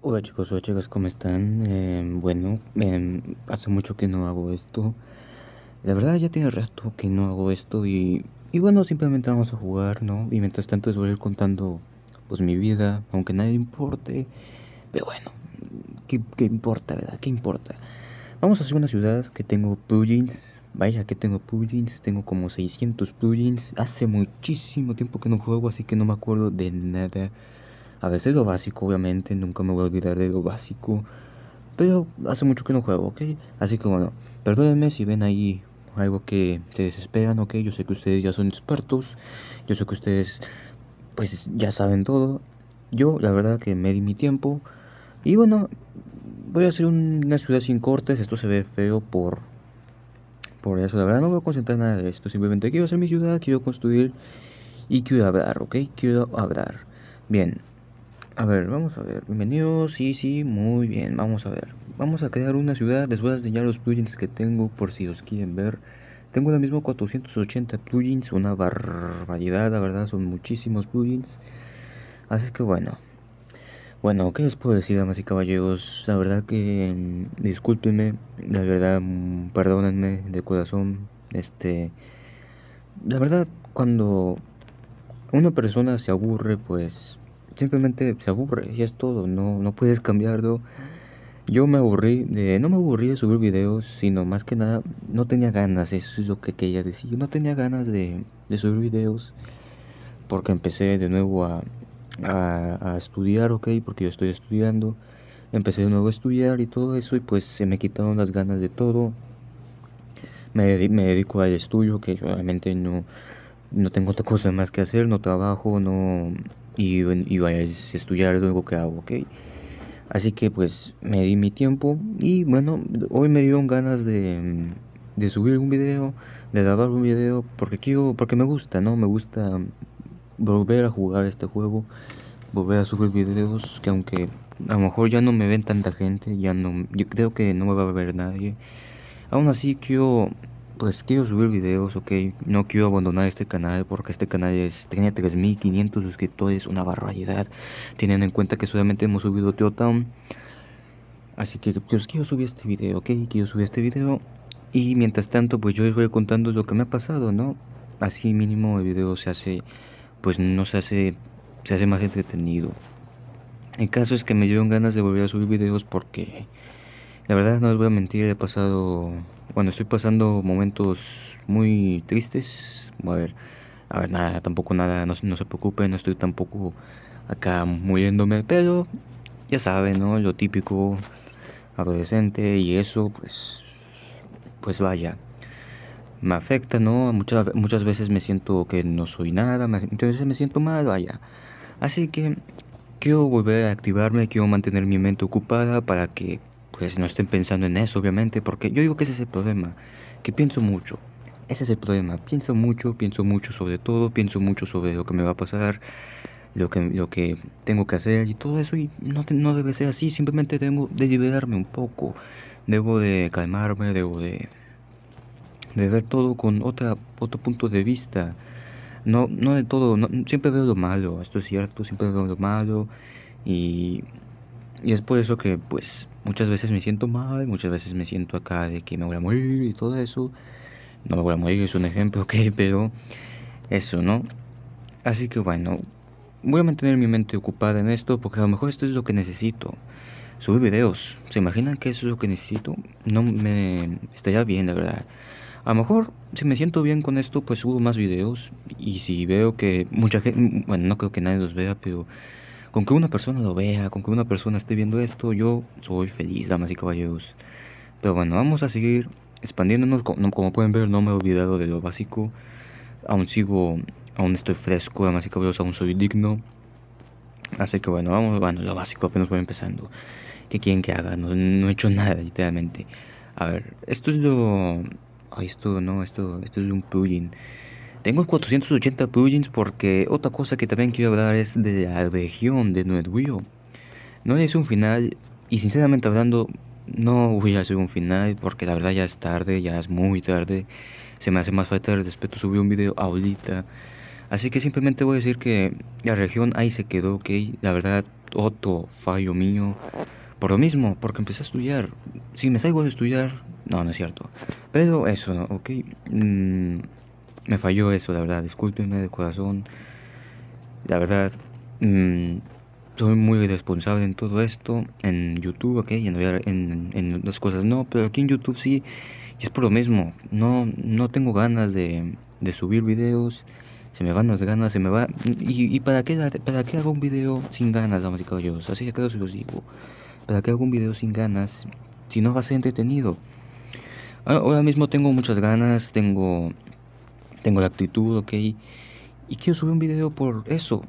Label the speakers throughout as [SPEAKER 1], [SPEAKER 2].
[SPEAKER 1] Hola chicos, hola chicas, ¿cómo están? Em, bueno, em, hace mucho que no hago esto. La verdad ya tiene rato que no hago esto y, bueno, simplemente vamos a jugar, ¿no? Y mientras tanto les voy a ir contando pues mi vida, aunque nadie importe. Pero bueno, ¿qué, qué importa, verdad? ¿Qué importa? Vamos a hacer una ciudad que tengo plugins. Vaya que tengo plugins, tengo como 600 plugins. Hace muchísimo tiempo que no juego, así que no me acuerdo de nada a veces lo básico, obviamente, nunca me voy a olvidar de lo básico. Pero hace mucho que no juego, ¿ok? Así que bueno, perdónenme si ven ahí algo que se desesperan, ¿ok? Yo sé que ustedes ya son expertos. Yo sé que ustedes, pues, ya saben todo. Yo, la verdad, que me di mi tiempo. Y bueno, voy a hacer una ciudad sin cortes. Esto se ve feo por, por eso. La verdad, no voy a concentrar nada de esto. Simplemente quiero hacer mi ciudad, quiero construir y quiero hablar, ¿ok? Quiero hablar. Bien, a ver, vamos a ver. Bienvenidos, sí, sí, muy bien. Vamos a ver. Vamos a crear una ciudad. Les voy a enseñar los plugins que tengo por si os quieren ver. Tengo ahora mismo 480 plugins, una barbaridad, la verdad, son muchísimos plugins. Así que bueno. Bueno, ¿qué les puedo decir, damas y caballeros? La verdad que mm, discúlpenme, la verdad, mm, perdónenme de corazón. Este, la verdad, cuando una persona se aburre, pues simplemente se aburre y es todo, no, no puedes cambiarlo. Yo me aburrí, de, no me aburrí de subir videos, sino más que nada no tenía ganas, eso es lo que quería decir. Yo no tenía ganas de, subir videos porque empecé de nuevo a, estudiar, ok, porque yo estoy estudiando. Empecé de nuevo a estudiar y todo eso y pues se me quitaron las ganas de todo. Me, me dedico al estudio, que realmente no, no tengo otra cosa más que hacer, no trabajo, no, y, y vaya a estudiar algo que hago, ¿ok? Así que pues me di mi tiempo y bueno, hoy me dieron ganas de, de subir un video, de grabar un video, porque quiero, porque me gusta, ¿no? Me gusta volver a jugar este juego, volver a subir videos que aunque a lo mejor ya no me ven tanta gente, ya no, yo creo que no me va a ver nadie. Aún así quiero pues quiero subir videos, ok, no quiero abandonar este canal porque este canal es, tiene 3500 suscriptores, una barbaridad, Tienen en cuenta que solamente hemos subido Teotown, así que pues quiero subir este video, ok, quiero subir este video, y mientras tanto pues yo les voy contando lo que me ha pasado, ¿no? Así mínimo el video se hace, pues no se hace, se hace más entretenido. El caso es que me dieron ganas de volver a subir videos porque... La verdad no les voy a mentir, he pasado bueno, estoy pasando momentos muy tristes. A ver, a ver, nada, tampoco nada, no, no se preocupen, no estoy tampoco acá muriéndome, pero ya saben, ¿no? Lo típico adolescente y eso, pues, pues vaya, me afecta, ¿no? Muchas, muchas veces me siento que no soy nada, muchas veces me siento mal, vaya. Así que quiero volver a activarme, quiero mantener mi mente ocupada para que si pues, no estén pensando en eso, obviamente, porque yo digo que ese es el problema, que pienso mucho. Ese es el problema, pienso mucho, pienso mucho sobre todo, pienso mucho sobre lo que me va a pasar, lo que, lo que tengo que hacer y todo eso, y no, no debe ser así, simplemente debo de liberarme un poco, debo de calmarme, debo de, de ver todo con otra, otro punto de vista. No, no de todo, siempre veo lo malo, esto es cierto, siempre veo lo malo y, y es por eso que pues Muchas veces me siento mal, muchas veces me siento acá de que me voy a morir y todo eso. No me voy a morir, es un ejemplo, ok, pero eso, ¿no? Así que bueno, voy a mantener mi mente ocupada en esto porque a lo mejor esto es lo que necesito. Subir videos, ¿se imaginan que eso es lo que necesito? No me estaría bien, la verdad. A lo mejor, si me siento bien con esto, pues subo más videos. Y si veo que mucha gente, bueno, no creo que nadie los vea, pero con que una persona lo vea, con que una persona esté viendo esto, yo soy feliz, damas y caballeros. Pero bueno, vamos a seguir expandiéndonos. Como pueden ver, no me he olvidado de lo básico. Aún sigo, aún estoy fresco, damas y caballeros, aún soy digno. Así que bueno, vamos, bueno, lo básico apenas voy empezando. ¿Qué quieren que haga? No, no he hecho nada, literalmente. A ver, esto es lo... Ay, esto no, esto, esto es un plugin. Tengo 480 plugins porque otra cosa que también quiero hablar es de la región de NetWheel. No es un final y sinceramente hablando no voy a hacer un final porque la verdad ya es tarde, ya es muy tarde. Se me hace más falta el respeto subir un video ahorita. Así que simplemente voy a decir que la región ahí se quedó, ok. La verdad, otro fallo mío. Por lo mismo, porque empecé a estudiar. Si me salgo de estudiar, no, no es cierto. Pero eso, ok. Mm, me falló eso, la verdad. Discúlpenme de corazón. La verdad, mm, soy muy responsable en todo esto. En YouTube, ok, en, en, las cosas no, pero aquí en YouTube sí. Y es por lo mismo. No, no tengo ganas de, de subir videos. Se me van las ganas, se me va. ¿Y, para, qué, para qué hago un video sin ganas, damas y caballeros? Así que que se los digo. ¿Para qué hago un video sin ganas si no va a ser entretenido? Ah, ahora mismo tengo muchas ganas, tengo tengo la actitud, ok. Y quiero subir un video por eso,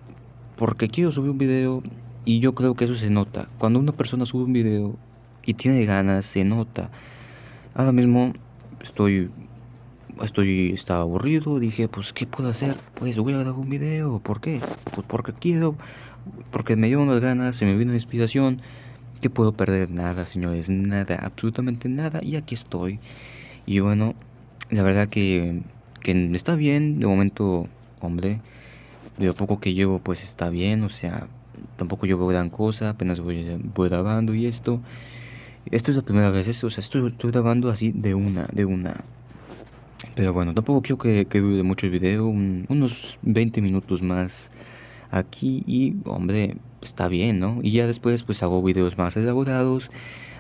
[SPEAKER 1] porque quiero subir un video y yo creo que eso se nota. Cuando una persona sube un video y tiene ganas, se nota. Ahora mismo estoy, estoy, estaba aburrido, dije, pues, ¿qué puedo hacer? Pues voy a grabar un video, ¿por qué? Pues porque quiero, porque me dio unas ganas, se me vino inspiración. Que puedo perder nada, señores, nada, absolutamente nada. Y aquí estoy. Y bueno, la verdad que que está bien, de momento, hombre, de lo poco que llevo pues está bien, o sea, tampoco llevo gran cosa, apenas voy, grabando y esto. Esto es la primera vez, o sea, estoy, estoy grabando así de una, de una. Pero bueno, tampoco quiero que, dure mucho el video, unos 20 minutos más aquí y hombre, está bien, ¿no? Y ya después pues hago videos más elaborados,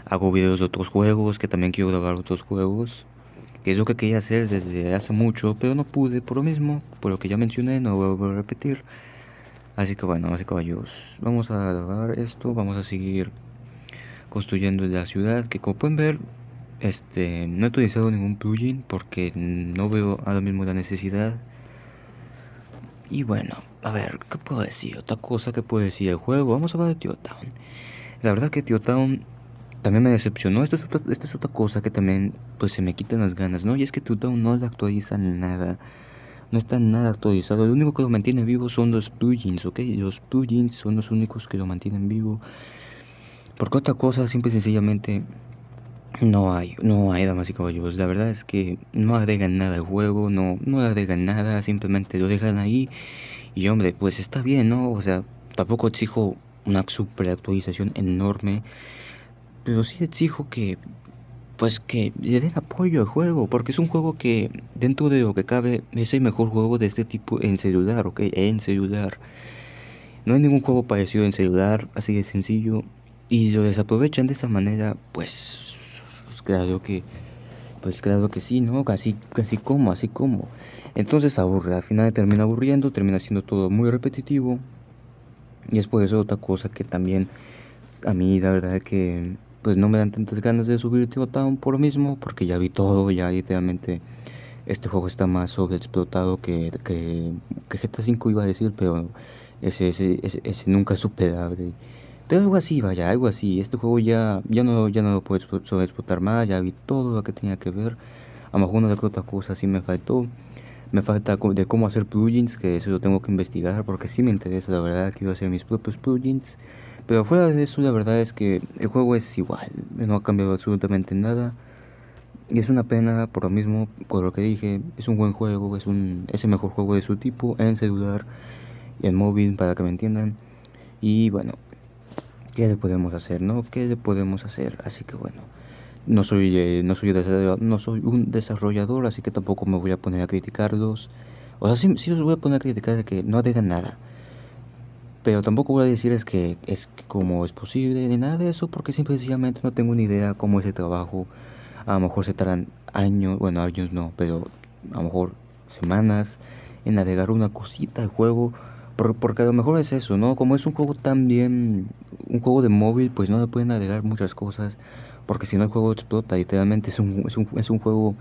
[SPEAKER 1] hago videos de otros juegos, que también quiero grabar otros juegos que es lo que quería hacer desde hace mucho, pero no pude por lo mismo, por lo que ya mencioné, no vuelvo a repetir. Así que bueno, así vamos a grabar esto, vamos a seguir construyendo la ciudad, que como pueden ver, este, no he utilizado ningún plugin porque no veo ahora mismo la necesidad. Y bueno, a ver, ¿qué puedo decir? Otra cosa que puedo decir del juego, vamos a hablar de town La verdad que Tiotown también me decepcionó. Esto es otra, esta es otra cosa que también pues se me quitan las ganas, ¿no? Y es que todo no le actualizan nada. No está nada actualizado. Lo único que lo mantiene vivo son los plugins, ¿ok? Los plugins son los únicos que lo mantienen vivo. Porque otra cosa, simple y sencillamente, no hay, no hay, damas y caballeros. La verdad es que no agregan nada al juego, no, no agregan nada, simplemente lo dejan ahí. Y hombre, pues está bien, ¿no? O sea, tampoco exijo una super actualización enorme pero sí exijo que pues que le den apoyo al juego, porque es un juego que dentro de lo que cabe es el mejor juego de este tipo en celular, ok, en celular. No hay ningún juego parecido en celular, así de sencillo, y lo desaprovechan de esa manera, pues claro que pues claro que sí, ¿no? Casi, casi como, así como. Entonces aburre, al final termina aburriendo, termina siendo todo muy repetitivo. Y es por eso otra cosa que también a mí la verdad que pues no me dan tantas ganas de subir Teotown por lo mismo, porque ya vi todo, ya literalmente este juego está más sobreexplotado que, que, que GTA 5 iba a decir, pero ese, ese, ese, nunca es superable. Pero algo así, vaya, algo así. Este juego ya, ya, no, ya no lo puedo sobreexplotar más, ya vi todo lo que tenía que ver. A lo mejor una de otra cosas sí me faltó. Me falta de cómo hacer plugins, que eso lo tengo que investigar porque sí me interesa, la verdad, quiero hacer mis propios plugins. Pero fuera de eso, la verdad es que el juego es igual, no ha cambiado absolutamente nada. Y es una pena por lo mismo, por lo que dije, es un buen juego, es, un, es el mejor juego de su tipo en celular y en móvil, para que me entiendan. Y bueno, ¿qué le podemos hacer, no? ¿Qué le podemos hacer? Así que bueno, no soy, eh, no soy, no soy un desarrollador, así que tampoco me voy a poner a criticarlos. O sea, sí, los voy a poner a criticar de que no digan nada pero tampoco voy a es que es como es posible ni nada de eso, porque simplemente no tengo ni idea cómo ese trabajo. A lo mejor se tardan años, bueno, años no, pero a lo mejor semanas en agregar una cosita al juego. Porque a lo mejor es eso, ¿no? Como es un juego tan bien, un juego de móvil, pues no se pueden agregar muchas cosas, porque si no el juego explota, literalmente es un, es un, es un juego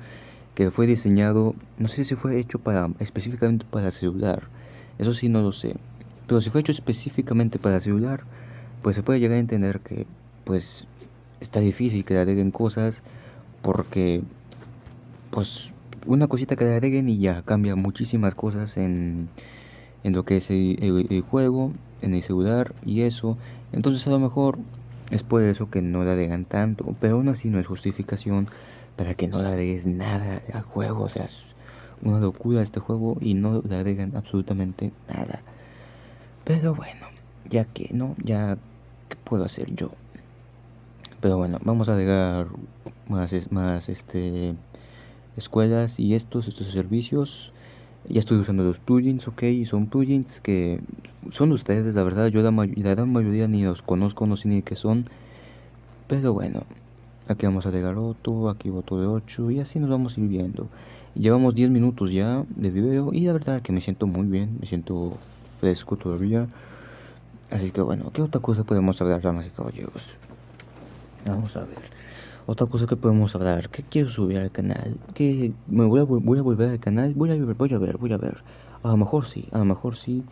[SPEAKER 1] que fue diseñado, no sé si fue hecho para específicamente para celular, eso sí no lo sé, pero si fue hecho específicamente para celular, pues se puede llegar a entender que pues está difícil que le agreguen cosas porque pues una cosita que le agreguen y ya cambia muchísimas cosas en, en lo que es el, juego, en el celular y eso. Entonces a lo mejor es por eso que no le agregan tanto, pero aún así no es justificación para que no le agregues nada al juego. O sea, es una locura este juego y no le agregan absolutamente nada. Pero bueno, ya que no, ya que puedo hacer yo. Pero bueno, vamos a agregar más, más este, escuelas y estos, estos servicios. Ya estoy usando los plugins, ok, son plugins que son ustedes, la verdad, yo la, mayoría la gran mayoría ni los conozco, no sé ni qué son. Pero bueno, aquí vamos a agregar otro, aquí voto de 8 y así nos vamos a ir viendo. Llevamos 10 minutos ya de video y la verdad que me siento muy bien, me siento fresco todavía. Así que bueno, ¿qué otra cosa podemos hablar, damas y caballeros? Vamos a ver. Otra cosa que podemos hablar, ¿Qué quiero subir al canal, ¿Qué? me voy a, volver al canal, voy a, ver, voy a ver, voy a ver. A lo mejor sí, a lo mejor sí.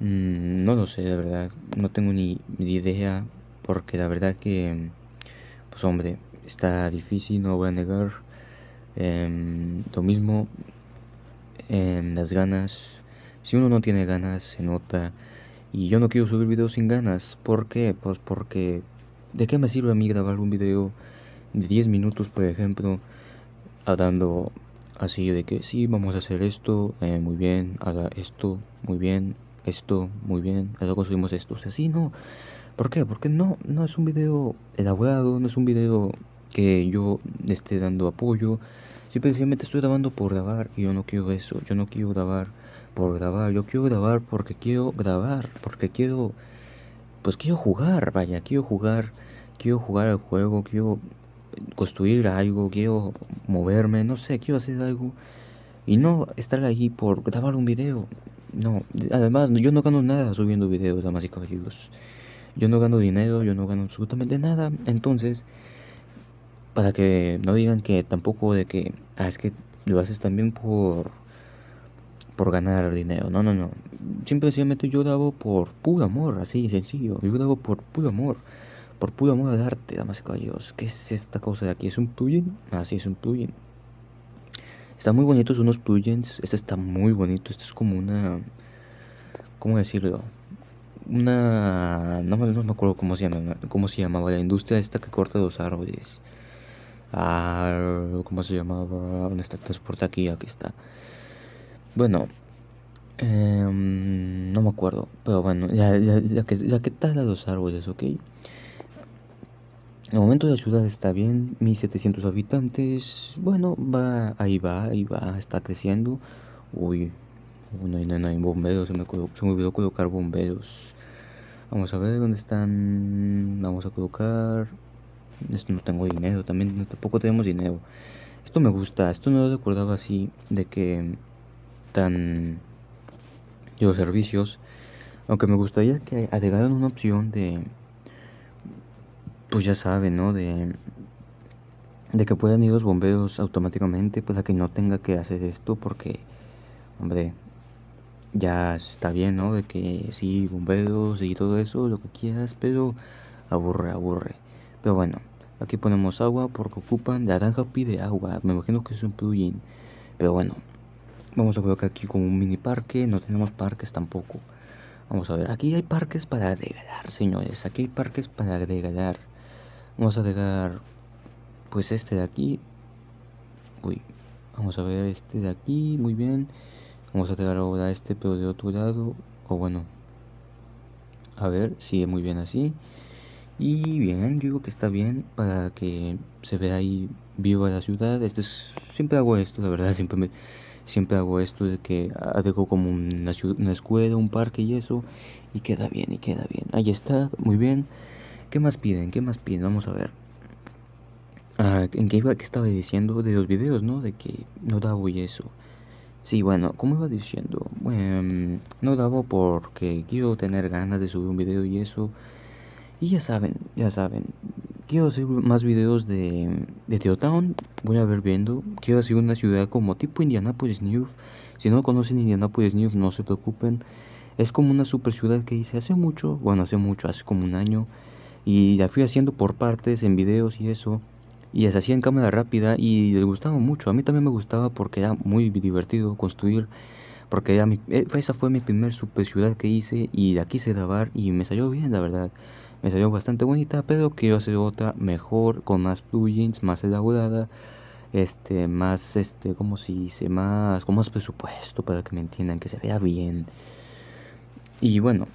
[SPEAKER 1] Mm, no lo sé, la verdad, no tengo ni, ni idea, porque la verdad que, pues hombre, está difícil, no voy a negar. Em, lo mismo en em, las ganas. Si uno no tiene ganas, se nota. Y yo no quiero subir videos sin ganas. ¿Por qué? Pues porque... ¿De qué me sirve a mí grabar un video de 10 minutos, por ejemplo, hablando así de que sí, vamos a hacer esto, eh, muy bien, haga esto, muy bien, esto, muy bien, luego subimos esto. O sea, no. ¿Por qué? Porque no, no es un video elaborado, no es un video que yo esté dando apoyo. Simplemente estoy grabando por grabar y yo no quiero eso. Yo no quiero grabar por grabar. Yo quiero grabar porque quiero grabar. Porque quiero... Pues quiero jugar, vaya. Quiero jugar. Quiero jugar al juego. Quiero construir algo. Quiero moverme. No sé. Quiero hacer algo. Y no estar ahí por grabar un video. No. Además, yo no gano nada subiendo videos, damas y caballeros. Yo no gano dinero. Yo no gano absolutamente nada. Entonces para que no digan que tampoco de que, ah, es que lo haces también por, por ganar dinero. No, no, no. Simplemente yo lo hago por puro amor, así sencillo. Yo lo hago por puro amor. Por puro amor al arte, damas y caballeros. ¿Qué es esta cosa de aquí? ¿Es un plugin? Así ah, sí, es un plugin. está muy bonitos unos plugins. Este está muy bonito. Este es como una... ¿Cómo decirlo? Una... No, me acuerdo cómo se, llama, cómo se llamaba la industria esta que corta los árboles. Ah, ¿Cómo se llamaba? ¿Dónde está el este transporte? Aquí, aquí está. Bueno, em, no me acuerdo, pero bueno, ya, ya, que, ya que tal a los árboles, ¿ok? El momento la ciudad está bien, 1700 habitantes, bueno, va, ahí va, ahí va, está creciendo. Uy, no hay, no hay bomberos, me, se me olvidó colocar bomberos. Vamos a ver dónde están, vamos a colocar esto no tengo dinero, también tampoco tenemos dinero. Esto me gusta, esto no lo recordaba así de que tan los servicios. Aunque me gustaría que agregaran una opción de pues ya saben, ¿no? De de que puedan ir los bomberos automáticamente pues a que no tenga que hacer esto porque hombre ya está bien, ¿no? De que sí, bomberos y todo eso, lo que quieras, pero aburre, aburre. Pero bueno, aquí ponemos agua porque ocupan. La granja pide agua. Me imagino que es un plugin. Pero bueno, vamos a colocar aquí como un mini parque. No tenemos parques tampoco. Vamos a ver, aquí hay parques para regalar, señores. Aquí hay parques para regalar. Vamos a agregar, pues este de aquí. Uy, vamos a ver este de aquí, muy bien. Vamos a agregar ahora este, pero de otro lado. O bueno, a ver, sigue muy bien así. Y bien, digo que está bien para que se vea ahí viva la ciudad. Este siempre hago esto, la verdad, siempre siempre hago esto de que hago como una, escuela, un parque y eso. Y queda bien, y queda bien. Ahí está, muy bien. ¿Qué más piden? ¿Qué más piden? Vamos a ver. Ah, ¿En qué iba? que estaba diciendo de los videos, no? De que no daba y eso. Sí, bueno, ¿cómo iba diciendo, bueno, em, no daba porque quiero tener ganas de subir un video y eso. Y ya saben, ya saben. Quiero hacer más videos de, de Teotown. Voy a ver viendo. Quiero hacer una ciudad como tipo Indianapolis News. Si no conocen Indianapolis News, no se preocupen. Es como una super ciudad que hice hace mucho. Bueno, hace mucho, hace como un año. Y la fui haciendo por partes, en videos y eso. Y las hacía en cámara rápida y les gustaba mucho. A mí también me gustaba porque era muy divertido construir porque eh, esa fue mi primer super ciudad que hice y la quise grabar y me salió bien, la verdad. Me salió bastante bonita, pero quiero hacer otra mejor, con más plugins, más elaborada. Este, más, este, como si dice, más, con más presupuesto para que me entiendan, que se vea bien. Y bueno,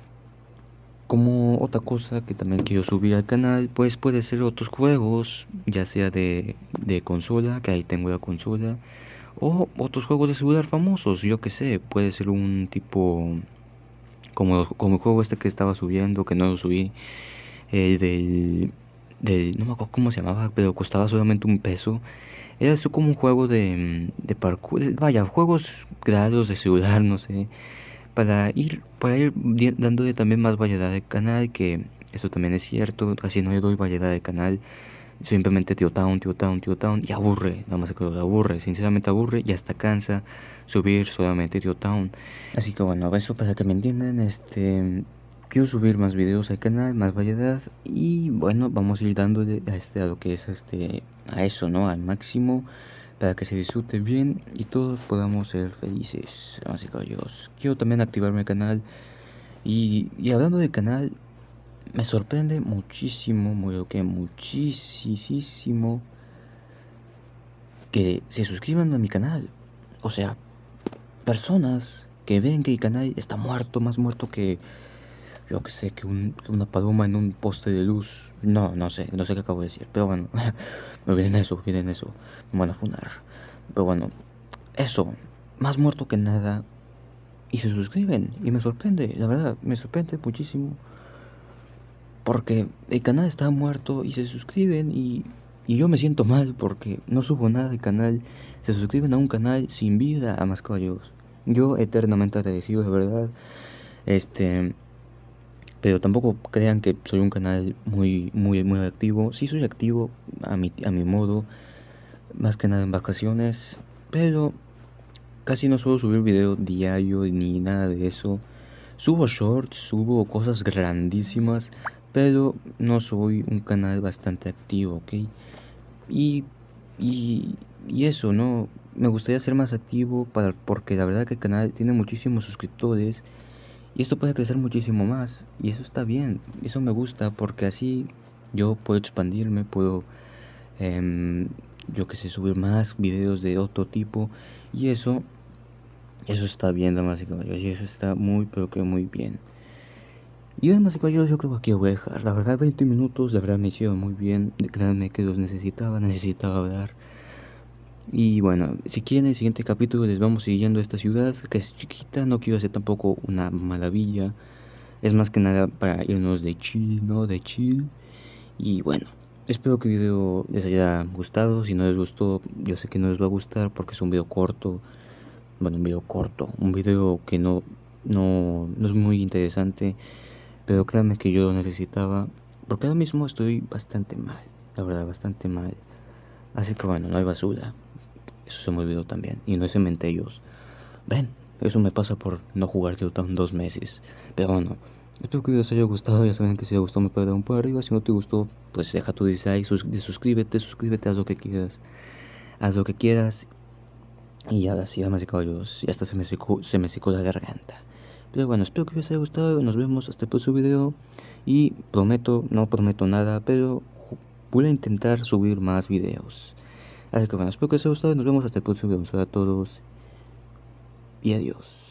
[SPEAKER 1] como otra cosa que también quiero subir al canal, pues puede ser otros juegos, ya sea de, consola, que ahí tengo la consola, o otros juegos de celular famosos, yo que sé, puede ser un tipo como, como el juego este que estaba subiendo, que no lo subí, eh, del, no me acuerdo cómo se llamaba, pero costaba solamente un peso. Era eso como un juego de, mm, de parkour, eh, vaya, juegos grados de celular, no sé, para ir, para ir dándole también más variedad de canal, que eso también es cierto, casi no le doy variedad de canal simplemente Tio town, Tio town, Tio town y aburre, nada más que lo aburre, sinceramente aburre y hasta cansa subir solamente Tio town. Así que bueno, eso para que me entiendan, este Quiero subir más videos al canal, más variedad y bueno, vamos a ir dándole a, este, a lo que es este, a eso, ¿no? Al máximo para que se disfrute bien y todos podamos ser felices. Así caballos quiero también activar mi canal y, y hablando de canal, me sorprende muchísimo, muy que muchísimo que se suscriban a mi canal. O sea, personas que ven que el canal está muerto, más muerto que yo que sé, que, una paloma en un poste de luz. No, no sé, no sé qué acabo de decir. Pero bueno, me vienen eso, vienen eso. Me van a funar. Pero bueno, eso, más muerto que nada. Y se suscriben. Y me sorprende, la verdad, me sorprende muchísimo. Porque el canal está muerto y se suscriben y, y yo me siento mal porque no subo nada del canal. Se suscriben a un canal sin vida a más Mascarios. Yo eternamente agradecido, de verdad. Este... Pero tampoco crean que soy un canal muy, muy, muy activo. Sí soy activo a mi, a mi modo, más que nada en vacaciones, pero casi no suelo subir video diario ni nada de eso. Subo shorts, subo cosas grandísimas, pero no soy un canal bastante activo, ¿ok? Y, eso, ¿no? Me gustaría ser más activo para, porque la verdad que el canal tiene muchísimos suscriptores y esto puede crecer muchísimo más. Y eso está bien. Eso me gusta porque así yo puedo expandirme, puedo, em, yo que sé, subir más videos de otro tipo. Y eso, eso está bien, damas y caballos, Y eso está muy, pero creo, muy bien. Y además, caballos, yo creo que aquí voy a dejar. La verdad, 20 minutos, la verdad me hicieron muy bien. Créanme que los necesitaba, necesitaba hablar. Y bueno, si quieren el siguiente capítulo les vamos siguiendo esta ciudad, que es chiquita, no quiero hacer tampoco una maravilla. Es más que nada para irnos de chill, ¿no? De chill. Y bueno, espero que el video les haya gustado. Si no les gustó, yo sé que no les va a gustar porque es un video corto. Bueno, un video corto, un video que no, no, no es muy interesante. Pero créanme que yo lo necesitaba. Porque ahora mismo estoy bastante mal, la verdad, bastante mal. Así que bueno, no hay basura. Eso se me olvidó también. Y no es ellos Ven, eso me pasa por no jugar tan dos meses. Pero bueno, espero que les haya gustado. Ya saben que si les gustó me pueden dar un por arriba. Si no te gustó, pues deja tu dislike, suscríbete, suscríbete, haz lo que quieras. Haz lo que quieras. Y ahora sí, ya me caballos, ya hasta se me se me secó la garganta. Pero bueno, espero que les haya gustado. Nos vemos hasta el próximo video. Y prometo, no prometo nada, pero voy a intentar subir más videos. Así que bueno, espero que les haya gustado y nos vemos hasta el próximo video. Un saludo a todos y adiós.